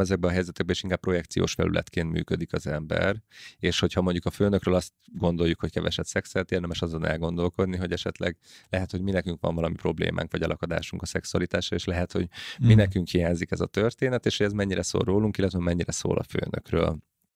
Ezekben a helyzetekben is inkább projekciós felületként működik az ember, és hogyha mondjuk a főnökről azt gondoljuk, hogy keveset szexelt, érdemes azon elgondolkodni, hogy esetleg lehet, hogy mi nekünk van valami problémánk vagy elakadásunk a szexualitásra, és lehet, hogy mi mm. nekünk hiányzik ez a történet, és hogy ez mennyire szól rólunk, illetve mennyire szól a főnökről.